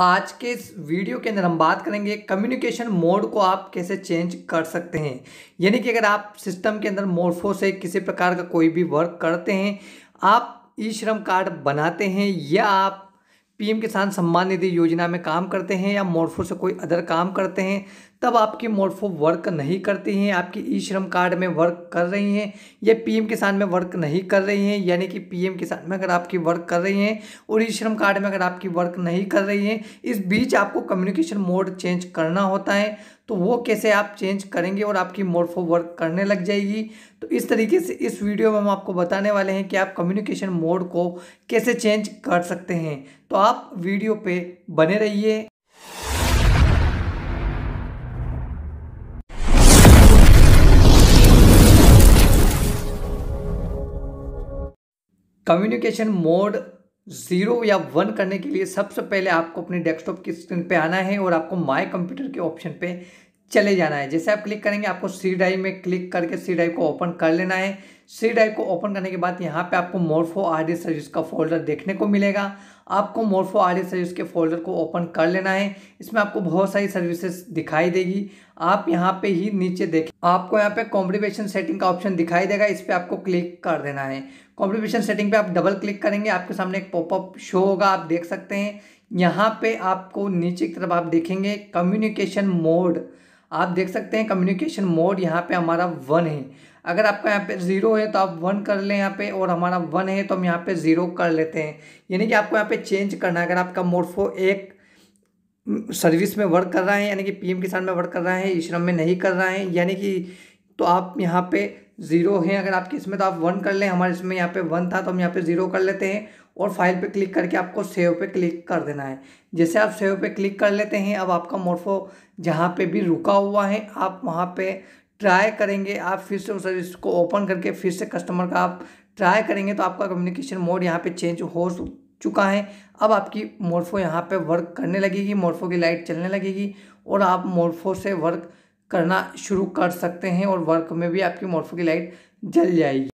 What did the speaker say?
आज के इस वीडियो के अंदर हम बात करेंगे कम्युनिकेशन मोड को आप कैसे चेंज कर सकते हैं यानी कि अगर आप सिस्टम के अंदर मोर्फो से किसी प्रकार का कोई भी वर्क करते हैं आप ई श्रम कार्ड बनाते हैं या आप पीएम किसान सम्मान निधि योजना में काम करते हैं या मोर्फो से कोई अदर काम करते हैं तब आपके मोर्फो वर्क नहीं करती हैं आपकी ई श्रम कार्ड में वर्क कर रही हैं या पीएम किसान में वर्क नहीं कर रही हैं यानी कि पीएम किसान में अगर आपकी वर्क कर रही हैं और ई श्रम कार्ड में अगर आपकी वर्क नहीं कर रही हैं इस बीच आपको कम्युनिकेशन मोड चेंज करना होता है तो वो कैसे आप चेंज करेंगे और आपकी मोर्फो वर्क करने लग जाएगी तो इस तरीके से इस वीडियो में हम आपको बताने वाले हैं कि आप कम्युनिकेशन मोड को कैसे चेंज कर सकते हैं तो आप वीडियो पे बने रहिए कम्युनिकेशन मोड ज़ीरो या वन करने के लिए सबसे पहले आपको अपने डेस्कटॉप की स्क्रीन पे आना है और आपको माय कंप्यूटर के ऑप्शन पे चले जाना है जैसे आप क्लिक करेंगे आपको सी ड्राइव में क्लिक करके सी ड्राइव को ओपन कर लेना है सी ड्राइव को ओपन करने के बाद यहाँ पे आपको मोर्फो आर डी सर्विस का फोल्डर देखने को मिलेगा आपको मोर्फो आर डी सर्विस के फोल्डर को ओपन कर लेना है इसमें आपको बहुत सारी सर्विसेज दिखाई देगी आप यहाँ पे ही नीचे देखें आपको यहाँ पे कॉम्प्रीवेशन सेटिंग का ऑप्शन दिखाई देगा इस पर आपको क्लिक कर देना है कॉम्प्रीवेशन सेटिंग पर आप डबल क्लिक करेंगे आपके सामने एक पॉपअप शो होगा आप देख सकते हैं यहाँ पर आपको नीचे की तरफ आप देखेंगे कम्युनिकेशन मोड आप देख सकते हैं कम्युनिकेशन मोड यहाँ पे हमारा वन है अगर आपका यहाँ पे ज़ीरो है तो आप वन कर लें यहाँ पे और हमारा वन है तो हम यहाँ पे ज़ीरो कर लेते हैं यानी कि आपको यहाँ पे चेंज करना है अगर आपका फो एक सर्विस में वर्क कर रहा है यानी कि पीएम किसान में वर्क कर रहा है श्रम में नहीं कर रहा है यानी कि तो आप यहाँ पे ज़ीरो हैं अगर आपके इसमें तो आप वन कर लें हमारे इसमें यहाँ पे वन था तो हम यहाँ पे ज़ीरो कर लेते हैं और फाइल पे क्लिक करके आपको सेव पे क्लिक कर देना है जैसे आप सेव पे क्लिक कर लेते हैं अब आपका मोर्फो जहाँ पे भी रुका हुआ है आप वहाँ पे ट्राई करेंगे आप फिर से उस सर्विस को ओपन करके फिर से कस्टमर का आप ट्राई करेंगे तो आपका कम्युनिकेशन मोड यहाँ पे चेंज हो चुका है अब आपकी मोर्फो यहाँ पर वर्क करने लगेगी मोर्फो की लाइट चलने लगेगी और आप मोर्फो से वर्क करना शुरू कर सकते हैं और वर्क में भी आपकी मोर्फो की लाइट जल जाएगी